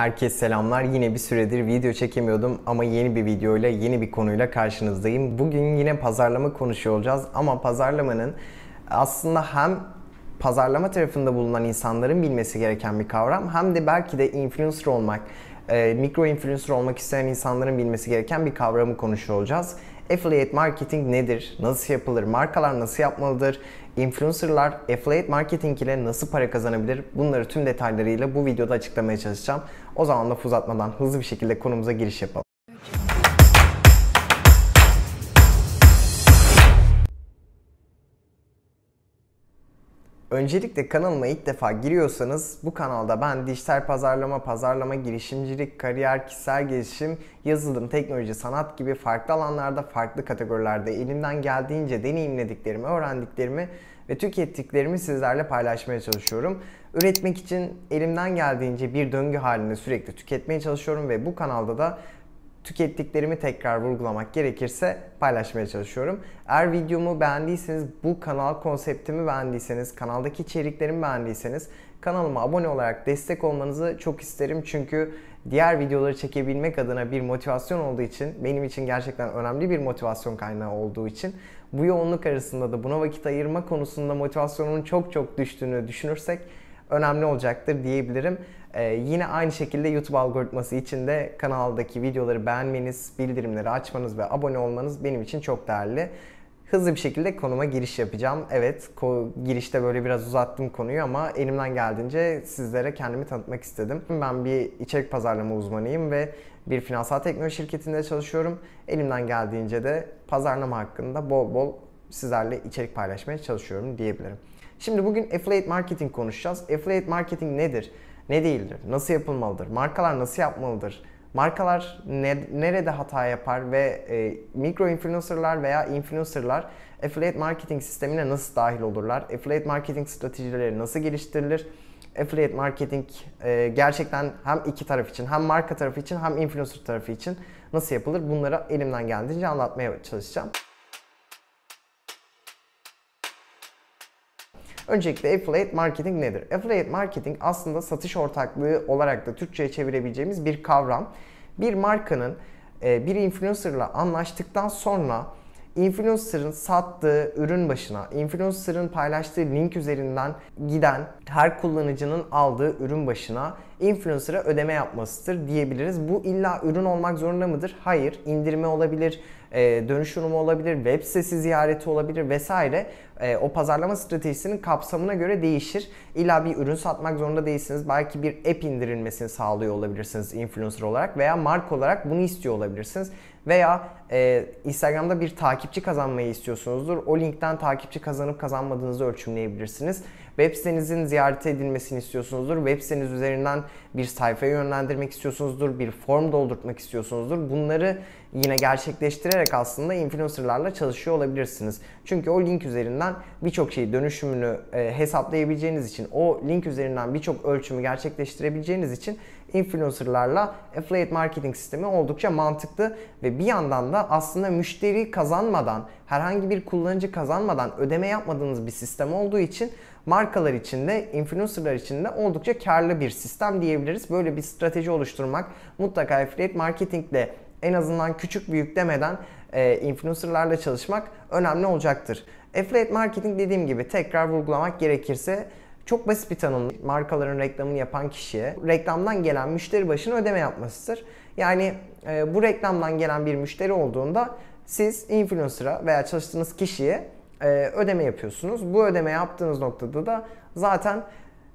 Herkese selamlar. Yine bir süredir video çekemiyordum ama yeni bir videoyla, yeni bir konuyla karşınızdayım. Bugün yine pazarlama konuşuyor olacağız ama pazarlamanın aslında hem pazarlama tarafında bulunan insanların bilmesi gereken bir kavram hem de belki de influencer olmak, e, mikro influencer olmak isteyen insanların bilmesi gereken bir kavramı konuşuyor olacağız. Affiliate marketing nedir? Nasıl yapılır? Markalar nasıl yapmalıdır? Influencerlar affiliate marketing ile nasıl para kazanabilir? Bunları tüm detaylarıyla bu videoda açıklamaya çalışacağım. O zaman da uzatmadan hızlı bir şekilde konumuza giriş yapalım. Öncelikle kanalıma ilk defa giriyorsanız bu kanalda ben dijital pazarlama, pazarlama, girişimcilik, kariyer, kişisel gelişim, yazılım, teknoloji, sanat gibi farklı alanlarda, farklı kategorilerde elimden geldiğince deneyimlediklerimi, öğrendiklerimi ve tükettiklerimi sizlerle paylaşmaya çalışıyorum. Üretmek için elimden geldiğince bir döngü halinde sürekli tüketmeye çalışıyorum ve bu kanalda da tükettiklerimi tekrar vurgulamak gerekirse paylaşmaya çalışıyorum. Eğer videomu beğendiyseniz, bu kanal konseptimi beğendiyseniz, kanaldaki içeriklerimi beğendiyseniz kanalıma abone olarak destek olmanızı çok isterim. Çünkü diğer videoları çekebilmek adına bir motivasyon olduğu için, benim için gerçekten önemli bir motivasyon kaynağı olduğu için bu yoğunluk arasında da buna vakit ayırma konusunda motivasyonun çok çok düştüğünü düşünürsek önemli olacaktır diyebilirim. Ee, yine aynı şekilde YouTube algoritması için de kanaldaki videoları beğenmeniz, bildirimleri açmanız ve abone olmanız benim için çok değerli. Hızlı bir şekilde konuma giriş yapacağım. Evet, girişte böyle biraz uzattım konuyu ama elimden geldiğince sizlere kendimi tanıtmak istedim. Ben bir içerik pazarlama uzmanıyım ve bir finansal teknoloji şirketinde çalışıyorum. Elimden geldiğince de pazarlama hakkında bol bol sizlerle içerik paylaşmaya çalışıyorum diyebilirim. Şimdi bugün affiliate marketing konuşacağız. Affiliate marketing nedir? Ne değildir? Nasıl yapılmalıdır? Markalar nasıl yapmalıdır? Markalar ne, nerede hata yapar ve e, mikro influencerlar veya influencerlar affiliate marketing sistemine nasıl dahil olurlar? Affiliate marketing stratejileri nasıl geliştirilir? Affiliate marketing e, gerçekten hem iki taraf için, hem marka tarafı için, hem influencer tarafı için nasıl yapılır? Bunları elimden geldiğince anlatmaya çalışacağım. Öncelikle affiliate marketing nedir? Affiliate marketing aslında satış ortaklığı olarak da Türkçe'ye çevirebileceğimiz bir kavram. Bir markanın e, bir influencerla anlaştıktan sonra influencer'ın sattığı ürün başına, influencer'ın paylaştığı link üzerinden giden her kullanıcının aldığı ürün başına influencer'a ödeme yapmasıdır diyebiliriz. Bu illa ürün olmak zorunda mıdır? Hayır. İndirme olabilir, e, dönüşüm olabilir, web sitesi ziyareti olabilir vesaire. E, o pazarlama stratejisinin kapsamına göre değişir. İlla bir ürün satmak zorunda değilsiniz. Belki bir app indirilmesini sağlıyor olabilirsiniz influencer olarak veya marka olarak bunu istiyor olabilirsiniz veya e, Instagram'da bir takipçi kazanmayı istiyorsunuzdur. O linkten takipçi kazanıp kazanmadığınızı ölçümleyebilirsiniz. Web sitenizin ziyaret edilmesini istiyorsunuzdur. Web siteniz üzerinden bir sayfaya yönlendirmek istiyorsunuzdur, bir form doldurtmak istiyorsunuzdur. Bunları yine gerçekleştirerek aslında influencerlarla çalışıyor olabilirsiniz. Çünkü o link üzerinden birçok şeyi dönüşümünü e, hesaplayabileceğiniz için, o link üzerinden birçok ölçümü gerçekleştirebileceğiniz için influencerlarla affiliate marketing sistemi oldukça mantıklı ve bir yandan da aslında müşteri kazanmadan, herhangi bir kullanıcı kazanmadan ödeme yapmadığınız bir sistem olduğu için markalar için de influencerlar için de oldukça karlı bir sistem diyebiliriz. Böyle bir strateji oluşturmak mutlaka affiliate marketingle en azından küçük büyük demeden e, influencerlarla çalışmak önemli olacaktır. Affiliate marketing dediğim gibi tekrar vurgulamak gerekirse çok basit bir tanım. Markaların reklamını yapan kişiye reklamdan gelen müşteri başına ödeme yapmasıdır. Yani e, bu reklamdan gelen bir müşteri olduğunda siz influencer'a veya çalıştığınız kişiye e, ödeme yapıyorsunuz. Bu ödeme yaptığınız noktada da zaten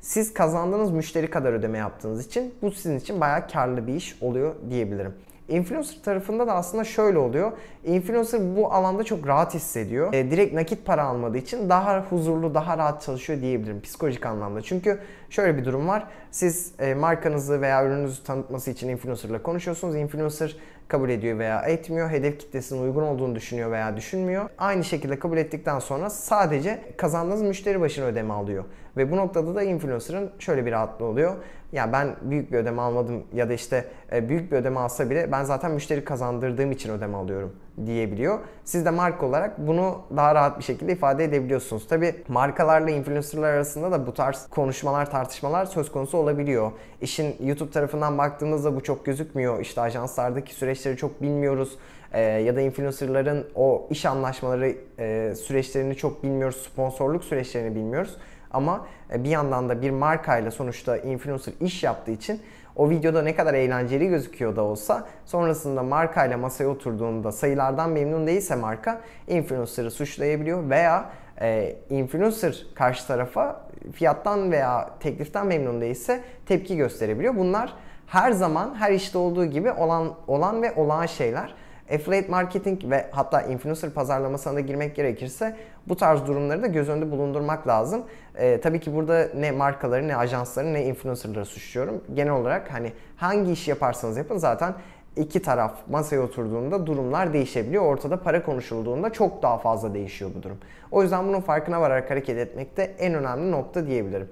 siz kazandığınız müşteri kadar ödeme yaptığınız için bu sizin için bayağı karlı bir iş oluyor diyebilirim. Influencer tarafında da aslında şöyle oluyor. Influencer bu alanda çok rahat hissediyor. E, direkt nakit para almadığı için daha huzurlu, daha rahat çalışıyor diyebilirim psikolojik anlamda. Çünkü şöyle bir durum var. Siz e, markanızı veya ürününüzü tanıtması için influencerla konuşuyorsunuz. Influencer kabul ediyor veya etmiyor. Hedef kitlesinin uygun olduğunu düşünüyor veya düşünmüyor. Aynı şekilde kabul ettikten sonra sadece kazandığınız müşteri başına ödeme alıyor. Ve bu noktada da influencer'ın şöyle bir rahatlığı oluyor. Ya ben büyük bir ödeme almadım ya da işte e, büyük bir ödeme alsa bile ben zaten müşteri kazandırdığım için ödeme alıyorum diyebiliyor. Siz de marka olarak bunu daha rahat bir şekilde ifade edebiliyorsunuz. Tabi markalarla influencerlar arasında da bu tarz konuşmalar, tartışmalar söz konusu olabiliyor. İşin YouTube tarafından baktığımızda bu çok gözükmüyor. İşte ajanslardaki süreçleri çok bilmiyoruz. Ee, ya da influencerların o iş anlaşmaları e, süreçlerini çok bilmiyoruz. Sponsorluk süreçlerini bilmiyoruz. Ama e, bir yandan da bir markayla sonuçta influencer iş yaptığı için o videoda ne kadar eğlenceli gözüküyor da olsa sonrasında markayla masaya oturduğunda sayılardan memnun değilse marka influencer'ı suçlayabiliyor veya e, influencer karşı tarafa fiyattan veya tekliften memnun değilse tepki gösterebiliyor. Bunlar her zaman her işte olduğu gibi olan olan ve olağan şeyler. Affiliate marketing ve hatta influencer pazarlamasına da girmek gerekirse bu tarz durumları da göz önünde bulundurmak lazım. E, tabii ki burada ne markaları, ne ajansları, ne influencerları suçluyorum. Genel olarak hani hangi iş yaparsanız yapın zaten iki taraf masaya oturduğunda durumlar değişebiliyor. Ortada para konuşulduğunda çok daha fazla değişiyor bu durum. O yüzden bunun farkına vararak hareket etmek de en önemli nokta diyebilirim.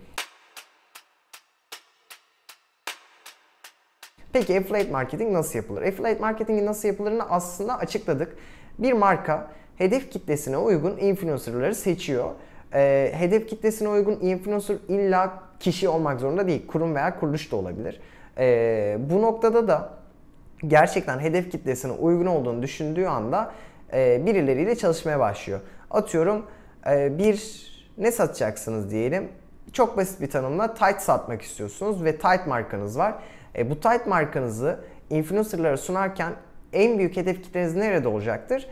Peki affiliate marketing nasıl yapılır? Affiliate marketing'i nasıl yapılırını aslında açıkladık. Bir marka hedef kitlesine uygun influencerları seçiyor. E, hedef kitlesine uygun influencer illa kişi olmak zorunda değil. Kurum veya kuruluş da olabilir. E, bu noktada da gerçekten hedef kitlesine uygun olduğunu düşündüğü anda e, birileriyle çalışmaya başlıyor. Atıyorum e, bir ne satacaksınız diyelim. Çok basit bir tanımla tight satmak istiyorsunuz ve tight markanız var. E, bu tight markanızı influencerlara sunarken en büyük hedef kitleniz nerede olacaktır?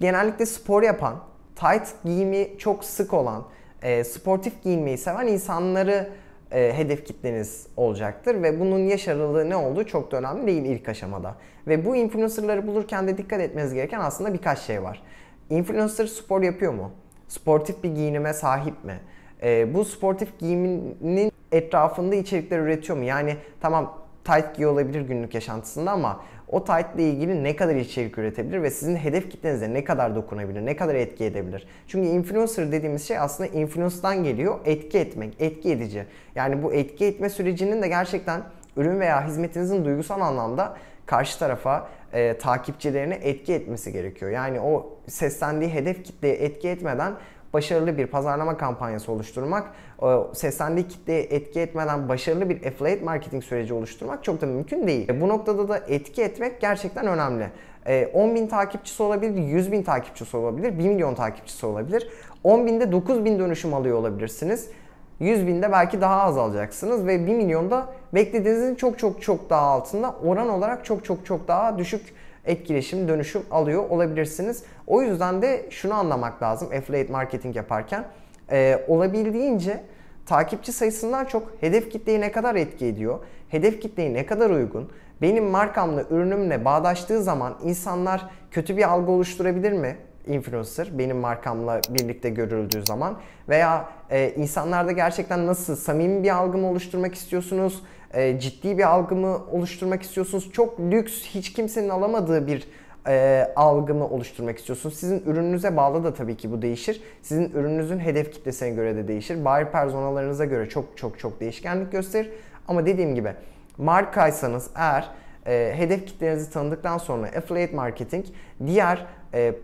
genellikle spor yapan, tight giyimi çok sık olan, e, sportif giyinmeyi seven insanları e, hedef kitleniz olacaktır ve bunun yaş aralığı ne olduğu çok da önemli değil ilk aşamada. Ve bu influencerları bulurken de dikkat etmeniz gereken aslında birkaç şey var. Influencer spor yapıyor mu? Sportif bir giyinime sahip mi? E, bu sportif giyiminin etrafında içerikler üretiyor mu? Yani tamam tight giyiyor olabilir günlük yaşantısında ama o tight ile ilgili ne kadar içerik üretebilir ve sizin hedef kitlenize ne kadar dokunabilir, ne kadar etki edebilir. Çünkü influencer dediğimiz şey aslında influence'dan geliyor etki etmek, etki edici. Yani bu etki etme sürecinin de gerçekten ürün veya hizmetinizin duygusal anlamda karşı tarafa e, takipçilerine etki etmesi gerekiyor. Yani o seslendiği hedef kitleye etki etmeden başarılı bir pazarlama kampanyası oluşturmak, e, seslendiği kitleye etki etmeden başarılı bir affiliate marketing süreci oluşturmak çok da mümkün değil. E, bu noktada da etki etmek gerçekten önemli. 10 e, bin takipçisi olabilir, 100 bin takipçisi olabilir, 1 milyon takipçisi olabilir. 10 binde 9 bin dönüşüm alıyor olabilirsiniz. 100 binde belki daha az alacaksınız ve 1 milyonda beklediğinizin çok çok çok daha altında oran olarak çok çok çok daha düşük etkileşim, dönüşüm alıyor olabilirsiniz. O yüzden de şunu anlamak lazım affiliate marketing yaparken. E, olabildiğince takipçi sayısından çok hedef kitleyi ne kadar etki ediyor, hedef kitleyi ne kadar uygun, benim markamla, ürünümle bağdaştığı zaman insanlar kötü bir algı oluşturabilir mi? influencer benim markamla birlikte görüldüğü zaman veya e, insanlarda gerçekten nasıl samimi bir algımı oluşturmak istiyorsunuz? e, ciddi bir algı mı oluşturmak istiyorsunuz? Çok lüks, hiç kimsenin alamadığı bir e, algımı oluşturmak istiyorsunuz. Sizin ürününüze bağlı da tabii ki bu değişir. Sizin ürününüzün hedef kitlesine göre de değişir. Buyer personalarınıza göre çok çok çok değişkenlik gösterir. Ama dediğim gibi markaysanız eğer e, hedef kitlenizi tanıdıktan sonra affiliate marketing diğer e,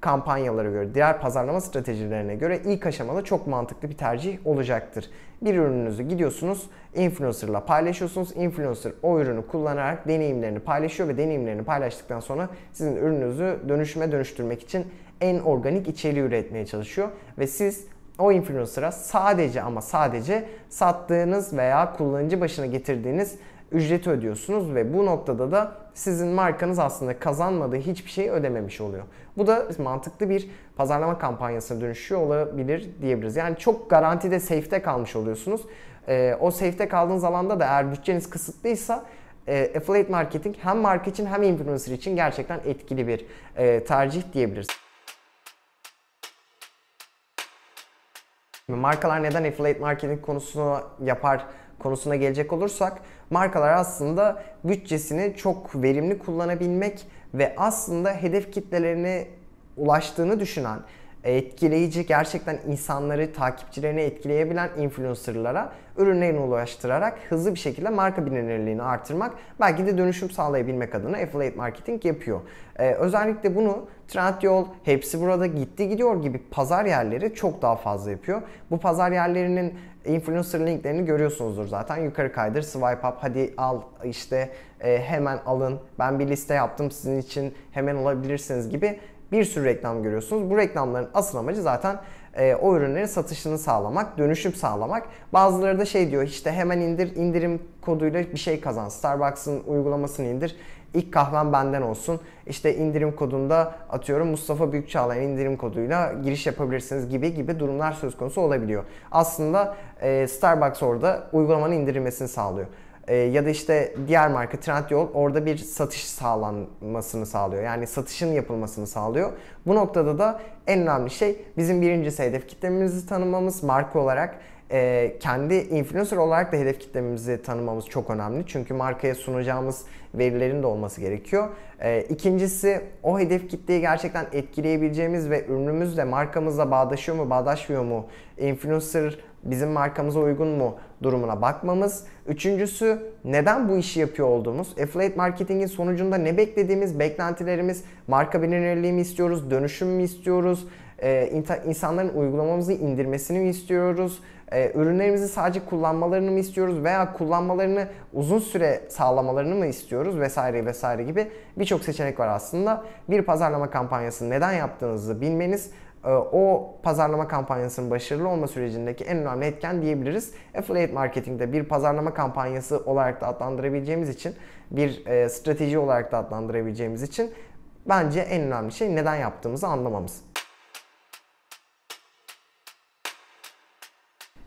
kampanyalara göre, diğer pazarlama stratejilerine göre ilk aşamada çok mantıklı bir tercih olacaktır. Bir ürününüzü gidiyorsunuz, influencer'la paylaşıyorsunuz. Influencer o ürünü kullanarak deneyimlerini paylaşıyor ve deneyimlerini paylaştıktan sonra sizin ürününüzü dönüşüme dönüştürmek için en organik içeriği üretmeye çalışıyor ve siz o influencer'a sadece ama sadece sattığınız veya kullanıcı başına getirdiğiniz ücreti ödüyorsunuz ve bu noktada da sizin markanız aslında kazanmadığı hiçbir şeyi ödememiş oluyor. Bu da mantıklı bir pazarlama kampanyasına dönüşüyor olabilir diyebiliriz. Yani çok garantide safe'te kalmış oluyorsunuz. E, o safe'te kaldığınız alanda da eğer bütçeniz kısıtlıysa e, affiliate marketing hem marka için hem influencer için gerçekten etkili bir e, tercih diyebiliriz. Markalar neden affiliate marketing konusunu yapar konusuna gelecek olursak markalar aslında bütçesini çok verimli kullanabilmek ve aslında hedef kitlelerine ulaştığını düşünen etkileyici, gerçekten insanları, takipçilerini etkileyebilen influencerlara ürünlerini ulaştırarak hızlı bir şekilde marka bilinirliğini artırmak, belki de dönüşüm sağlayabilmek adına affiliate marketing yapıyor. Ee, özellikle bunu Trendyol, hepsi burada gitti gidiyor gibi pazar yerleri çok daha fazla yapıyor. Bu pazar yerlerinin influencer linklerini görüyorsunuzdur zaten. Yukarı kaydır, swipe up, hadi al işte e, hemen alın. Ben bir liste yaptım sizin için hemen alabilirsiniz gibi bir sürü reklam görüyorsunuz. Bu reklamların asıl amacı zaten e, o ürünlerin satışını sağlamak, dönüşüm sağlamak. Bazıları da şey diyor işte hemen indir, indirim koduyla bir şey kazan. Starbucks'ın uygulamasını indir. ilk kahven benden olsun. İşte indirim kodunda atıyorum Mustafa Büyükçağlayan indirim koduyla giriş yapabilirsiniz gibi gibi durumlar söz konusu olabiliyor. Aslında e, Starbucks orada uygulamanın indirilmesini sağlıyor e, ya da işte diğer marka Trendyol orada bir satış sağlanmasını sağlıyor. Yani satışın yapılmasını sağlıyor. Bu noktada da en önemli şey bizim birincisi hedef kitlemizi tanımamız marka olarak e, kendi influencer olarak da hedef kitlemizi tanımamız çok önemli. Çünkü markaya sunacağımız verilerin de olması gerekiyor. E, ikincisi o hedef kitleyi gerçekten etkileyebileceğimiz ve ürünümüzle markamızla bağdaşıyor mu bağdaşmıyor mu influencer bizim markamıza uygun mu durumuna bakmamız. Üçüncüsü neden bu işi yapıyor olduğumuz, affiliate marketingin sonucunda ne beklediğimiz, beklentilerimiz, marka bilinirliği mi istiyoruz, dönüşüm mü istiyoruz, e, insanların uygulamamızı indirmesini mi istiyoruz, e, ürünlerimizi sadece kullanmalarını mı istiyoruz veya kullanmalarını uzun süre sağlamalarını mı istiyoruz vesaire vesaire gibi birçok seçenek var aslında. Bir pazarlama kampanyasını neden yaptığınızı bilmeniz e, o pazarlama kampanyasının başarılı olma sürecindeki en önemli etken diyebiliriz. Affiliate marketing'de bir pazarlama kampanyası olarak da adlandırabileceğimiz için, bir e, strateji olarak da adlandırabileceğimiz için bence en önemli şey neden yaptığımızı anlamamız.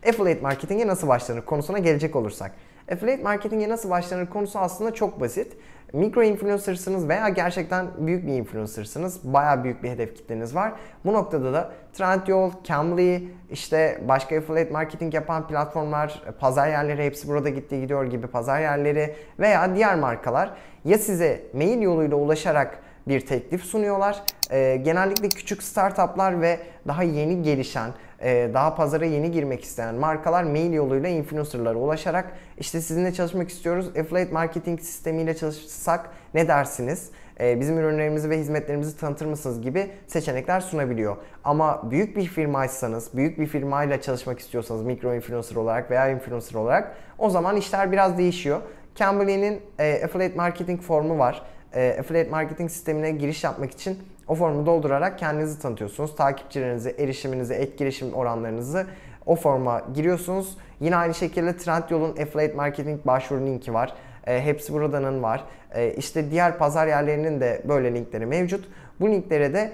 Affiliate marketing'e nasıl başlanır konusuna gelecek olursak. Affiliate marketing'e nasıl başlanır konusu aslında çok basit. Mikro influencer'sınız veya gerçekten büyük bir influencer'sınız. Baya büyük bir hedef kitleniz var. Bu noktada da Trendyol, Cambly, işte başka affiliate marketing yapan platformlar, pazar yerleri hepsi burada gitti gidiyor gibi pazar yerleri veya diğer markalar ya size mail yoluyla ulaşarak bir teklif sunuyorlar. Ee, genellikle küçük startuplar ve daha yeni gelişen ee, daha pazara yeni girmek isteyen markalar mail yoluyla influencerlara ulaşarak işte sizinle çalışmak istiyoruz. Affiliate marketing sistemiyle çalışsak ne dersiniz? Ee, bizim ürünlerimizi ve hizmetlerimizi tanıtır mısınız gibi seçenekler sunabiliyor. Ama büyük bir firmaysanız, büyük bir firmayla çalışmak istiyorsanız mikro influencer olarak veya influencer olarak o zaman işler biraz değişiyor. Cambly'nin e, affiliate marketing formu var e, affiliate marketing sistemine giriş yapmak için o formu doldurarak kendinizi tanıtıyorsunuz. Takipçilerinizi, erişiminizi, etkileşim oranlarınızı o forma giriyorsunuz. Yine aynı şekilde Trendyol'un affiliate marketing başvuru linki var. E, hepsi buradanın var. E, işte diğer pazar yerlerinin de böyle linkleri mevcut. Bu linklere de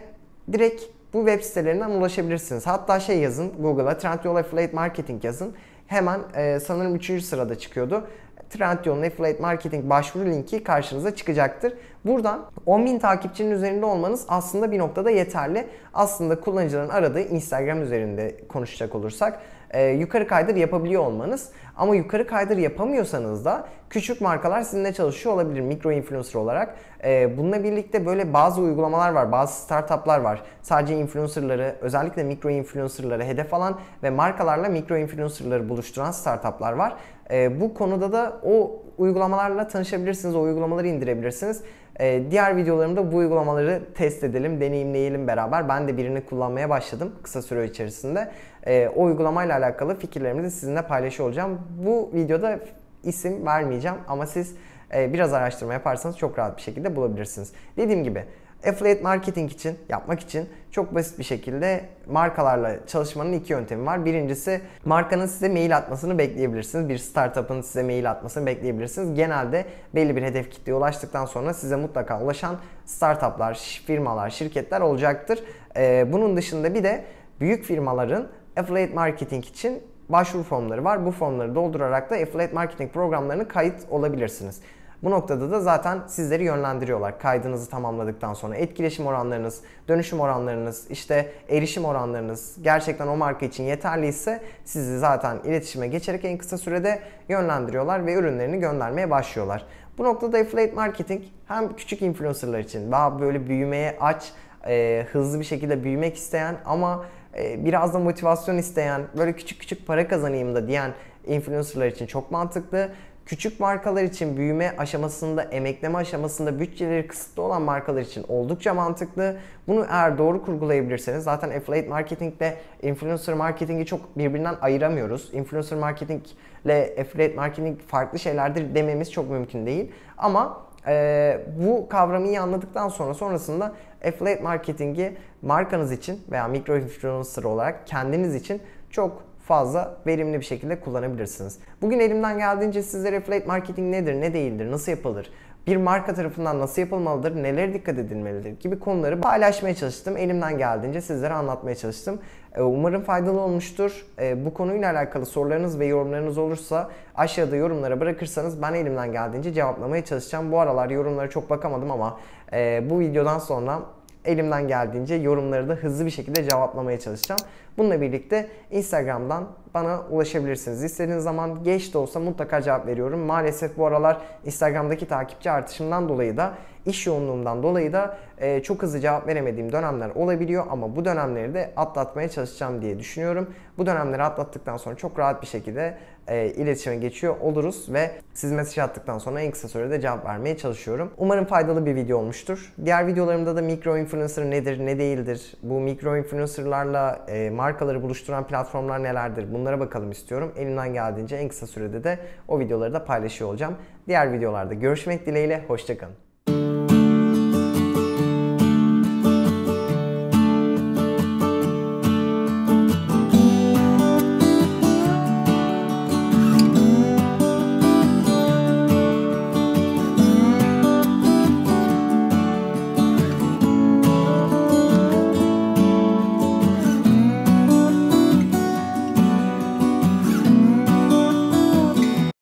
direkt bu web sitelerinden ulaşabilirsiniz. Hatta şey yazın Google'a Trendyol Affiliate Marketing yazın. Hemen e, sanırım 3. sırada çıkıyordu. Trendyol'un Affiliate Marketing başvuru linki karşınıza çıkacaktır. Buradan 10.000 takipçinin üzerinde olmanız aslında bir noktada yeterli. Aslında kullanıcıların aradığı Instagram üzerinde konuşacak olursak e, yukarı kaydır yapabiliyor olmanız. Ama yukarı kaydır yapamıyorsanız da küçük markalar sizinle çalışıyor olabilir mikro influencer olarak. E, bununla birlikte böyle bazı uygulamalar var, bazı startuplar var. Sadece influencerları, özellikle mikro influencerları hedef alan ve markalarla mikro influencerları buluşturan startuplar var. E, bu konuda da o uygulamalarla tanışabilirsiniz, o uygulamaları indirebilirsiniz ee, diğer videolarımda bu uygulamaları test edelim, deneyimleyelim beraber. Ben de birini kullanmaya başladım kısa süre içerisinde. Ee, o uygulamayla alakalı fikirlerimi de sizinle paylaşıyor olacağım. Bu videoda isim vermeyeceğim ama siz e, biraz araştırma yaparsanız çok rahat bir şekilde bulabilirsiniz. Dediğim gibi Affiliate marketing için, yapmak için çok basit bir şekilde markalarla çalışmanın iki yöntemi var. Birincisi markanın size mail atmasını bekleyebilirsiniz. Bir startup'ın size mail atmasını bekleyebilirsiniz. Genelde belli bir hedef kitleye ulaştıktan sonra size mutlaka ulaşan startup'lar, firmalar, şirketler olacaktır. Ee, bunun dışında bir de büyük firmaların affiliate marketing için başvuru formları var. Bu formları doldurarak da affiliate marketing programlarını kayıt olabilirsiniz. Bu noktada da zaten sizleri yönlendiriyorlar. Kaydınızı tamamladıktan sonra etkileşim oranlarınız, dönüşüm oranlarınız, işte erişim oranlarınız gerçekten o marka için yeterliyse sizi zaten iletişime geçerek en kısa sürede yönlendiriyorlar ve ürünlerini göndermeye başlıyorlar. Bu noktada affiliate marketing hem küçük influencerlar için daha böyle büyümeye aç, e, hızlı bir şekilde büyümek isteyen ama e, biraz da motivasyon isteyen, böyle küçük küçük para kazanayım da diyen influencerlar için çok mantıklı Küçük markalar için büyüme aşamasında, emekleme aşamasında bütçeleri kısıtlı olan markalar için oldukça mantıklı. Bunu eğer doğru kurgulayabilirseniz zaten affiliate marketing'de influencer marketingi çok birbirinden ayıramıyoruz. Influencer marketing ile affiliate marketing farklı şeylerdir dememiz çok mümkün değil. Ama e, bu kavramı iyi anladıktan sonra sonrasında affiliate marketingi markanız için veya mikro influencer olarak kendiniz için çok fazla verimli bir şekilde kullanabilirsiniz. Bugün elimden geldiğince sizlere affiliate marketing nedir, ne değildir, nasıl yapılır, bir marka tarafından nasıl yapılmalıdır, nelere dikkat edilmelidir gibi konuları paylaşmaya çalıştım. Elimden geldiğince sizlere anlatmaya çalıştım. E, umarım faydalı olmuştur. E, bu konuyla alakalı sorularınız ve yorumlarınız olursa aşağıda yorumlara bırakırsanız ben elimden geldiğince cevaplamaya çalışacağım. Bu aralar yorumlara çok bakamadım ama e, bu videodan sonra elimden geldiğince yorumları da hızlı bir şekilde cevaplamaya çalışacağım. Bununla birlikte Instagram'dan bana ulaşabilirsiniz. İstediğiniz zaman geç de olsa mutlaka cevap veriyorum. Maalesef bu aralar Instagram'daki takipçi artışımdan dolayı da iş yoğunluğumdan dolayı da e, çok hızlı cevap veremediğim dönemler olabiliyor ama bu dönemleri de atlatmaya çalışacağım diye düşünüyorum. Bu dönemleri atlattıktan sonra çok rahat bir şekilde e, iletişime geçiyor oluruz ve siz mesaj attıktan sonra en kısa sürede cevap vermeye çalışıyorum. Umarım faydalı bir video olmuştur. Diğer videolarımda da mikro influencer nedir, ne değildir, bu mikro influencerlarla e, markaları buluşturan platformlar nelerdir bunlara bakalım istiyorum. Elimden geldiğince en kısa sürede de o videoları da paylaşıyor olacağım. Diğer videolarda görüşmek dileğiyle, hoşçakalın.